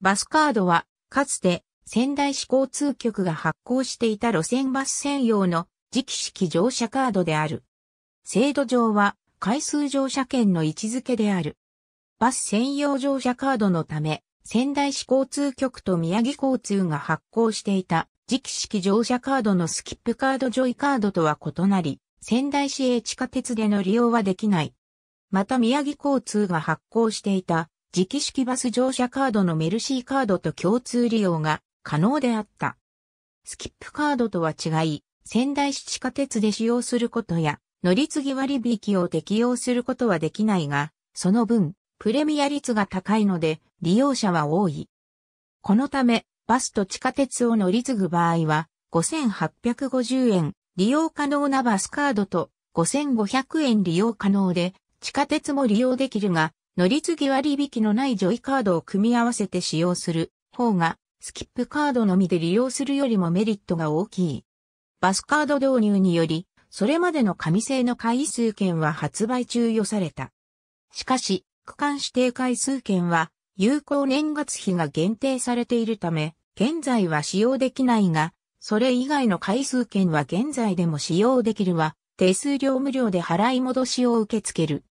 バスカードは、かつて仙台市交通局が発行していた路線バス専用の磁気式乗車カードである。制度上は回数乗車券の位置づけである。バス専用乗車カードのため、仙台市交通局と宮城交通が発行していた磁気式乗車カードのスキップカードジョイカードとは異なり、仙台市営地下鉄での利用はできない。また宮城交通が発行していた直式バス乗車カードのメルシーカードと共通利用が可能であった。スキップカードとは違い、仙台市地下鉄で使用することや、乗り継ぎ割引を適用することはできないが、その分、プレミア率が高いので、利用者は多い。このため、バスと地下鉄を乗り継ぐ場合は、5850円、利用可能なバスカードと5500円利用可能で、地下鉄も利用できるが、乗り継ぎ割引のないジョイカードを組み合わせて使用する方が、スキップカードのみで利用するよりもメリットが大きい。バスカード導入により、それまでの紙製の回数券は発売中与された。しかし、区間指定回数券は、有効年月日が限定されているため、現在は使用できないが、それ以外の回数券は現在でも使用できるは、手数料無料で払い戻しを受け付ける。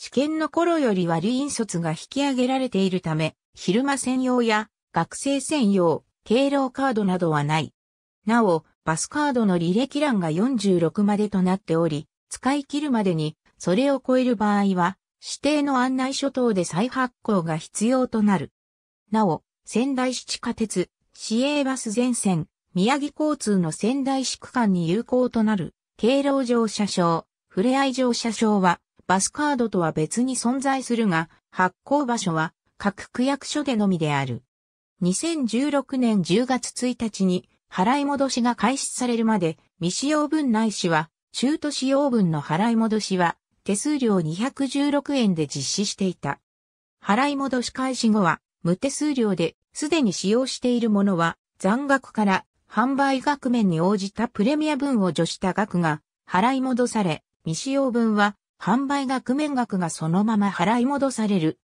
試験の頃より割引率が引き上げられているため、昼間専用や学生専用、敬老カードなどはない。なお、バスカードの履歴欄が46までとなっており、使い切るまでに、それを超える場合は、指定の案内書等で再発行が必要となる。なお、仙台市地下鉄、市営バス全線、宮城交通の仙台市区間に有効となる、敬老乗車証、ふれあい乗車証は、バスカードとは別に存在するが、発行場所は各区役所でのみである。2016年10月1日に払い戻しが開始されるまで未使用分ないしは中途使用分の払い戻しは手数料216円で実施していた。払い戻し開始後は無手数料ですでに使用しているものは残額から販売額面に応じたプレミア分を除した額が払い戻され未使用分は販売額面額がそのまま払い戻される。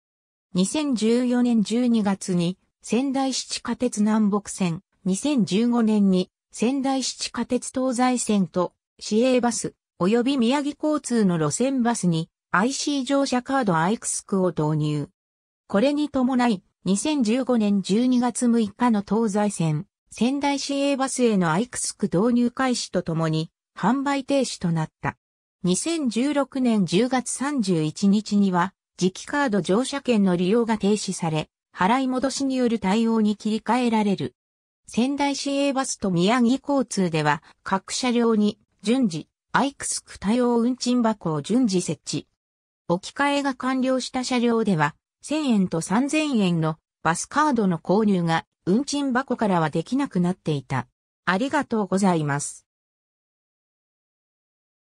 2014年12月に仙台市地下鉄南北線、2015年に仙台市地下鉄東西線と市営バス及び宮城交通の路線バスに IC 乗車カードアイクスクを導入。これに伴い、2015年12月6日の東西線、仙台市営バスへのアイクスク導入開始とともに販売停止となった。2016年10月31日には、磁気カード乗車券の利用が停止され、払い戻しによる対応に切り替えられる。仙台市営バスと宮城交通では、各車両に順次、アイクスク対応運賃箱を順次設置。置き換えが完了した車両では、1000円と3000円のバスカードの購入が運賃箱からはできなくなっていた。ありがとうございます。